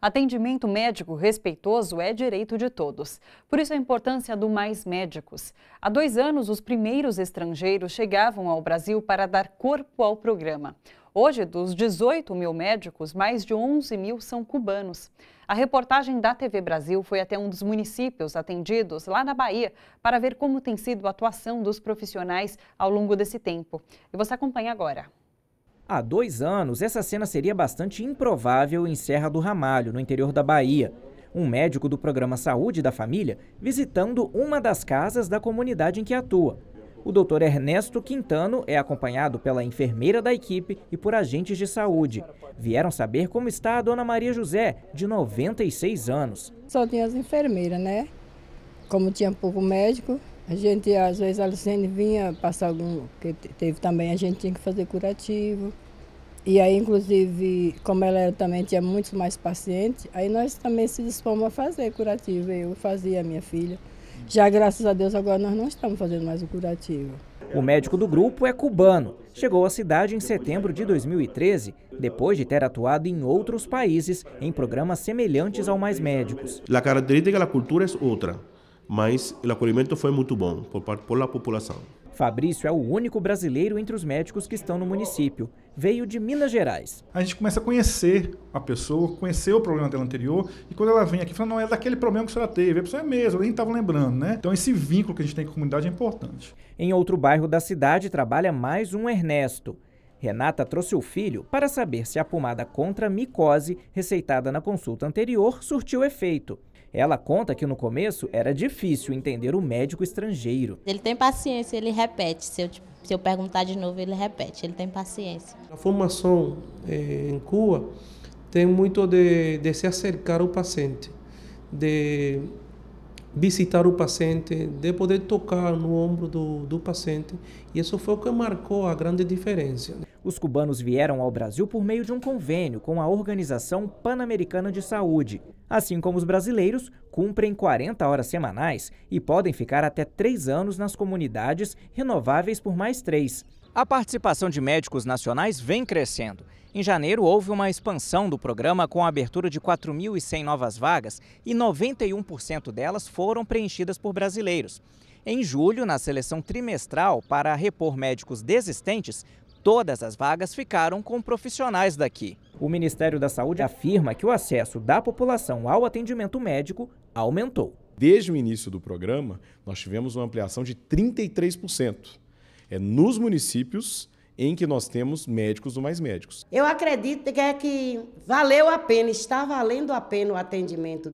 Atendimento médico respeitoso é direito de todos. Por isso a importância do Mais Médicos. Há dois anos, os primeiros estrangeiros chegavam ao Brasil para dar corpo ao programa. Hoje, dos 18 mil médicos, mais de 11 mil são cubanos. A reportagem da TV Brasil foi até um dos municípios atendidos lá na Bahia para ver como tem sido a atuação dos profissionais ao longo desse tempo. E você acompanha agora. Há dois anos, essa cena seria bastante improvável em Serra do Ramalho, no interior da Bahia. Um médico do programa Saúde da Família visitando uma das casas da comunidade em que atua. O doutor Ernesto Quintano é acompanhado pela enfermeira da equipe e por agentes de saúde. Vieram saber como está a dona Maria José, de 96 anos. Só tinha as enfermeiras, né? Como tinha pouco médico, a gente, às vezes, a Luciene vinha passar algum. que teve também, a gente tinha que fazer curativo. E aí, inclusive, como ela é, também tinha muitos mais pacientes, aí nós também se dispomos a fazer curativo. Eu fazia, a minha filha. Já graças a Deus agora nós não estamos fazendo mais o curativo. O médico do grupo é cubano. Chegou à cidade em setembro de 2013, depois de ter atuado em outros países em programas semelhantes ao Mais Médicos. A característica da cultura é outra, mas o acolhimento foi muito bom por parte da população. Fabrício é o único brasileiro entre os médicos que estão no município. Veio de Minas Gerais. A gente começa a conhecer a pessoa, conhecer o problema dela anterior, e quando ela vem aqui, fala, não, é daquele problema que a senhora teve. É a pessoa é mesmo, nem estava lembrando, né? Então esse vínculo que a gente tem com a comunidade é importante. Em outro bairro da cidade, trabalha mais um Ernesto. Renata trouxe o filho para saber se a pomada contra a micose, receitada na consulta anterior, surtiu efeito. Ela conta que no começo era difícil entender o médico estrangeiro. Ele tem paciência, ele repete. Se eu, se eu perguntar de novo, ele repete. Ele tem paciência. A formação eh, em Cuba tem muito de, de se acercar ao paciente, de visitar o paciente, de poder tocar no ombro do, do paciente. E isso foi o que marcou a grande diferença. Os cubanos vieram ao Brasil por meio de um convênio com a Organização Pan-Americana de Saúde. Assim como os brasileiros, cumprem 40 horas semanais e podem ficar até três anos nas comunidades, renováveis por mais três. A participação de médicos nacionais vem crescendo. Em janeiro, houve uma expansão do programa com a abertura de 4.100 novas vagas e 91% delas foram preenchidas por brasileiros. Em julho, na seleção trimestral para repor médicos desistentes, Todas as vagas ficaram com profissionais daqui. O Ministério da Saúde afirma que o acesso da população ao atendimento médico aumentou. Desde o início do programa, nós tivemos uma ampliação de 33%. É nos municípios em que nós temos médicos ou Mais Médicos. Eu acredito que é que valeu a pena, está valendo a pena o atendimento.